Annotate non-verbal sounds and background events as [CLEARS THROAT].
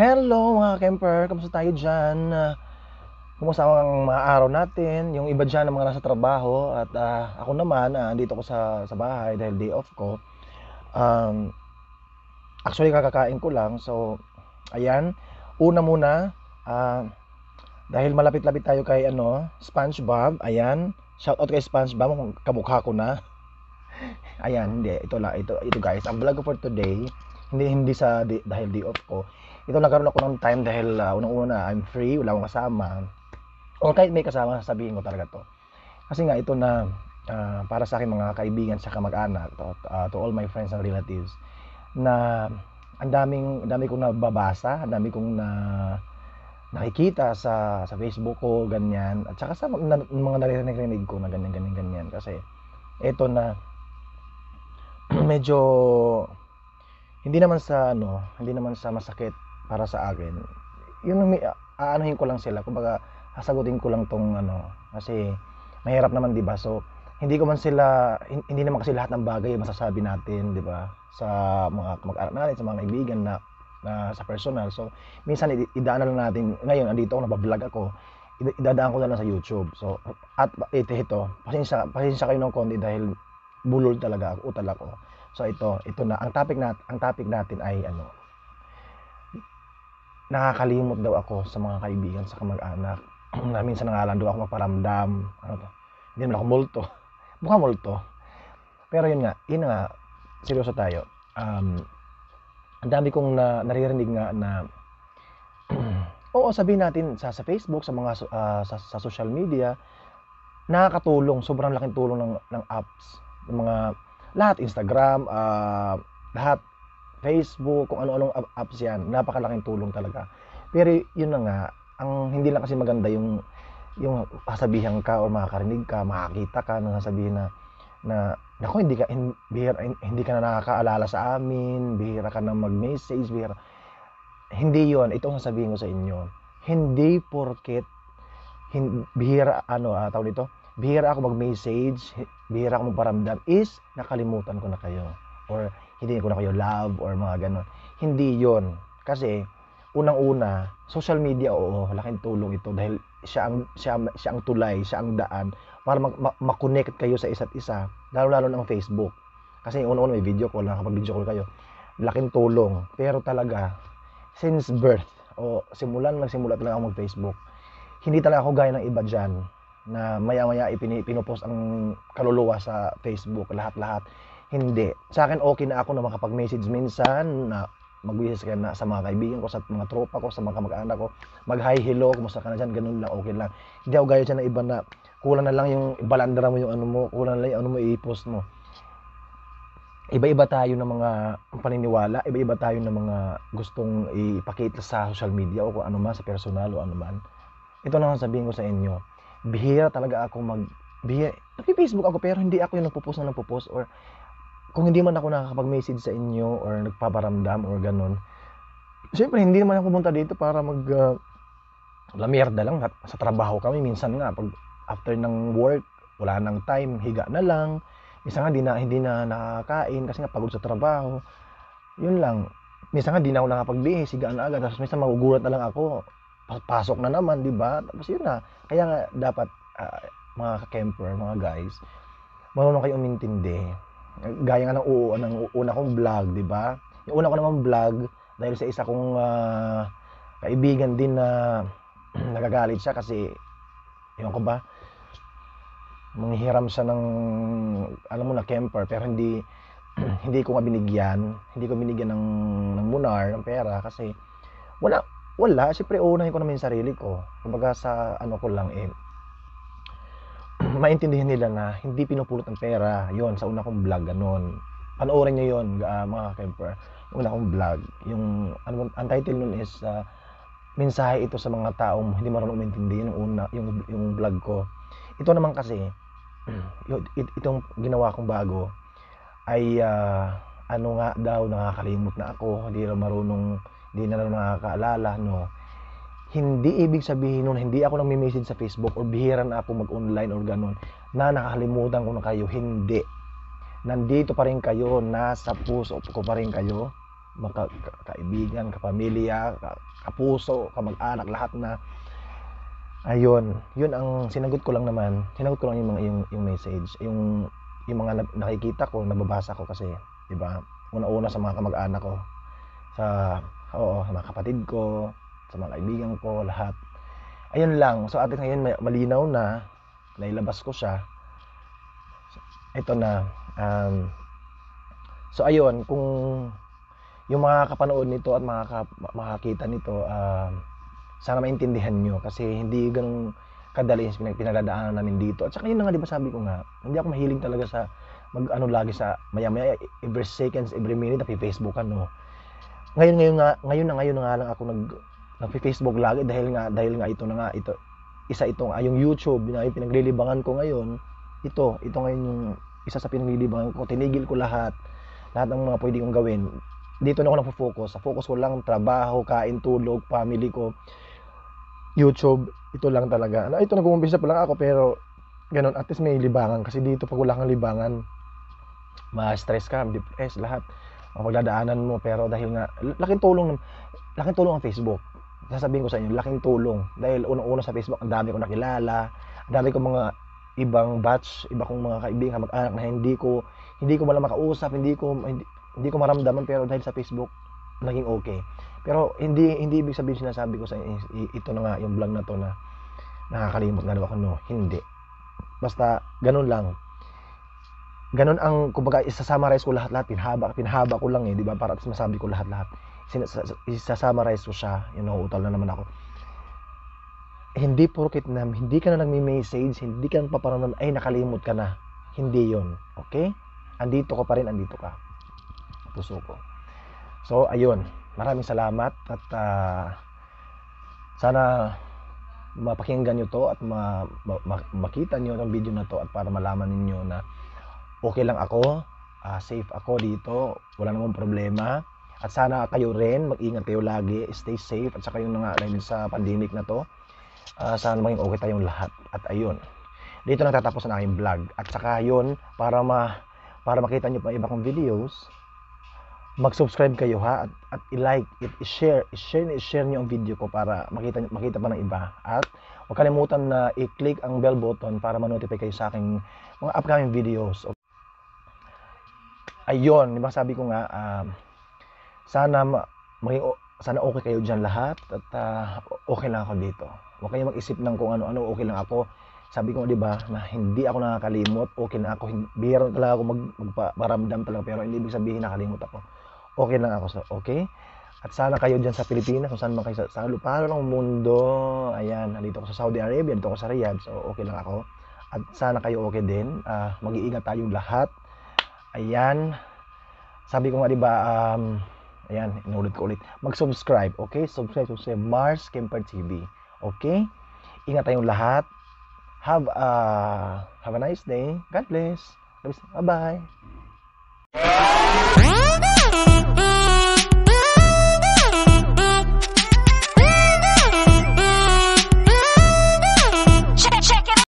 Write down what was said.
Hello mga camper, kamusta tayo dyan? Kumusta ang mga araw natin? Yung iba dyan ang mga nasa trabaho at uh, ako naman, uh, ah, dito ko sa, sa bahay dahil day off ko. Um, actually kakakain ko lang, so ayan. Una muna, uh, dahil malapit-lapit tayo kay ano, SpongeBob, ayan. Shout out kay SpongeBob, kamukha ko na. [LAUGHS] ayan, hindi, ito lang, ito, ito guys, ang vlog ko for today, hindi hindi sa dahil day off ko ito nagkaroon ako ng time dahil uh, unang-una I'm free, wala akong kasama. O kahit may kasama, sabihin ko talaga to. Kasi nga ito na uh, para sa akin mga kaibigan sa kamag-anak to, uh, to all my friends and relatives na ang daming dami kong nababasa, ang dami kong na nakikita sa sa Facebook ko ganyan at saka sa na, mga naririnig ko na ganyan ganyan ganyan kasi ito na [CLEARS THROAT] medyo hindi naman sa ano, hindi naman sa masakit para sa akin yun may aanuhin ko lang sila kumbaga sasagutin ko lang tong ano kasi mahirap naman 'di ba so hindi ko man sila hindi naman kasi lahat ng bagay masasabi natin 'di ba sa mga mag anak natin sa mga kaibigan na, na sa personal so minsan idaan na lang natin ngayon andito ako nagba-vlog ako idadaan ko na lang sa YouTube so at ito ito pasensya pasensya kayo ng konti dahil bulol talaga ako utal ako so ito ito na ang topic nat ang topic natin ay ano nakakalimot daw ako sa mga kaibigan sa kamag-anak [CLEARS THROAT] na minsan nangalan daw ako magparamdam ano to hindi naman ako multo [LAUGHS] mukha multo pero yun nga yun nga seryoso tayo um, ang dami kong na, naririnig nga na [CLEARS THROAT] oo sabihin natin sa, sa Facebook sa mga uh, sa, sa social media nakakatulong sobrang laking tulong ng ng apps ng mga lahat Instagram uh, lahat Facebook, kung ano-anong apps yan. Napakalaking tulong talaga. Pero yun na nga, ang hindi lang kasi maganda yung yung sasabihan ka o makakarinig ka, makakita ka na sasabihin na na nako hindi ka in, bihira, in, hindi ka na nakakaalala sa amin, bihira ka na mag-message, bihira. Hindi 'yon, itong sasabihin ko sa inyo. Hindi porket hin, bihira ano ah, tawag dito, bihira ako mag-message, bihira ako magparamdam is nakalimutan ko na kayo or hindi ko na kayo love or mga ganun. Hindi yon Kasi, unang-una, social media, oo, laking tulong ito dahil siya ang, siya, siya ang tulay, siya ang daan para mag, ma- connect kayo sa isa't isa, lalo-lalo ng Facebook. Kasi unang una may video call, kapag video call kayo, laking tulong. Pero talaga, since birth, o simulan nagsimula talaga ako mag-Facebook, hindi talaga ako gaya ng iba dyan na maya-maya ipinopost ang kaluluwa sa Facebook, lahat-lahat hindi. Sa akin, okay na ako na makapag-message minsan, na mag-wish ka na sa mga kaibigan ko, sa mga tropa ko, sa mga kamag-anak ko, mag-hi, hello, kumusta ka na dyan, ganun lang, okay lang. Hindi ako gaya dyan ng iba na kulang na lang yung balandra mo yung ano mo, kulang na lang yung ano mo i-post mo. Iba-iba tayo ng mga paniniwala, iba-iba tayo ng mga gustong ipakita sa social media o kung ano man, sa personal o ano man. Ito na ang sabihin ko sa inyo. Bihira talaga ako mag... Bihira, Facebook ako pero hindi ako yung nagpo-post na nagpo-post or kung hindi man ako nakakapag-message sa inyo or nagpaparamdam or ganun, syempre hindi naman ako pumunta dito para mag uh, ah, lamierda lang sa trabaho kami minsan nga pag after ng work wala nang time higa na lang minsan nga di na, hindi na nakakain kasi nga pagod sa trabaho yun lang minsan nga di na ako nakapagbihis higa na agad tapos minsan magugulat na lang ako pasok na naman di ba tapos yun na kaya nga dapat uh, mga ka-camper mga guys marunong kayo umintindi gaya nga ng, uh, ng una kong vlog, di ba? Yung una ko naman vlog, dahil sa isa kong uh, kaibigan din na [CLEARS THROAT] nagagalit siya kasi, yun ko ba, manghiram siya ng, alam mo na, camper, pero hindi, [CLEARS THROAT] hindi ko nga binigyan, hindi ko binigyan ng, ng munar, ng pera, kasi, wala, wala, siyempre unahin ko naman yung sarili ko. Kumbaga sa ano ko lang eh, maintindihan nila na hindi pinupulot ang pera. Yon sa una kong vlog, ganun. Panoorin nyo yon uh, ah, mga kemper. Una kong vlog. Yung, ano, ang title nun is, uh, mensahe ito sa mga taong hindi marunong maintindihan yung una, yung, yung vlog ko. Ito naman kasi, [CLEARS THROAT] it, itong ginawa kong bago, ay, uh, ano nga daw, nakakalimot na ako, hindi na marunong, hindi na nakakaalala, no hindi ibig sabihin nun, hindi ako nagme-message sa Facebook or bihira na ako mag-online or ganun, na nakalimutan ko na kayo. Hindi. Nandito pa rin kayo, nasa puso ko pa rin kayo, mga kaibigan, kapamilya, kapuso, kamag-anak, lahat na. Ayun, yun ang sinagot ko lang naman. Sinagot ko lang yung mga yung, yung message, yung yung mga nakikita ko, nababasa ko kasi, 'di ba? Una-una sa mga kamag-anak ko, sa oo, sa mga kapatid ko, sa mga kaibigan ko, lahat. Ayun lang. So at ngayon malinaw na nailabas ko siya. Ito na um, So ayun, kung yung mga kapanood nito at mga makakita nito, um, sana maintindihan nyo kasi hindi ganun kadali yung pinagdadaanan namin dito. At saka yun na nga, di ba sabi ko nga, hindi ako mahiling talaga sa mag-ano lagi sa maya-maya, every seconds, every minute, napi-Facebookan, no. Ngayon, ngayon nga, ngayon na ngayon na nga lang ako nag nagfi-Facebook lagi dahil nga dahil nga ito na nga ito isa itong ah, YouTube na yung pinaglilibangan ko ngayon ito ito ngayon yung isa sa pinaglilibangan ko tinigil ko lahat lahat ng mga pwede kong gawin dito na ako nagfo-focus sa focus ko lang trabaho kain tulog family ko YouTube ito lang talaga ano ito nag-uumpisa pa lang ako pero ganun at least may libangan kasi dito pag wala kang libangan ma-stress ka depressed lahat ang pagdadaanan mo pero dahil nga laking tulong laking tulong ang Facebook sasabihin ko sa inyo, laking tulong. Dahil unang-una sa Facebook, ang dami ko nakilala, ang dami kong mga ibang batch, iba kong mga kaibigan, mag-anak na hindi ko, hindi ko wala makausap, hindi ko, hindi, hindi ko maramdaman, pero dahil sa Facebook, naging okay. Pero hindi hindi ibig sabihin sinasabi ko sa ito na nga yung vlog na to na nakakalimot na ako no, hindi. Basta ganun lang. Ganun ang kumbaga isa-summarize ko lahat-lahat pinhaba pinhaba ko lang eh, di ba? Para masabi ko lahat-lahat isasummarize ko siya, yun know, utal na naman ako. Hindi porkit na hindi ka na nagme-message, hindi ka na paparamdam, ay nakalimot ka na. Hindi yon Okay? Andito ka pa rin, andito ka. Puso ko. So, ayun. Maraming salamat at uh, sana mapakinggan nyo to at ma, ma, ma, makita nyo itong video na to at para malaman ninyo na okay lang ako, uh, safe ako dito, wala namang problema. At sana kayo rin, mag-ingat kayo lagi, stay safe at saka yung nangaarayin sa pandemic na to. Uh, sana maging okay tayong lahat. At ayun, dito na tatapos ang aking vlog. At saka yun, para, ma, para makita nyo pa iba kong videos, mag-subscribe kayo ha at, at i-like it, i-share, i-share, i-share niyo ang video ko para makita makita pa ng iba. At huwag kalimutan na i-click ang bell button para ma-notify kayo sa aking mga upcoming videos. Ayun, di ba sabi ko nga, um, uh, sana may sana okay kayo diyan lahat at uh, okay lang ako dito. Huwag kayong mag-isip ng kung ano-ano, okay lang ako. Sabi ko, 'di ba, na hindi ako nakakalimot, okay na ako. Bihira talaga ako mag magparamdam talaga pero hindi ibig sabihin nakalimot ako. Okay lang ako so okay. At sana kayo diyan sa Pilipinas, kung saan man kayo sa, sa lupalo ng mundo. Ayan, nandito ako sa Saudi Arabia, dito ako sa Riyadh. So okay lang ako. At sana kayo okay din. Uh, mag-iingat tayong lahat. Ayan. Sabi ko nga 'di ba, um, Ayan, inulit ko ulit. Mag-subscribe, okay? Subscribe, subscribe. Mars Camper TV. Okay? Ingat tayong lahat. Have a, have a nice day. God bless. Bye-bye.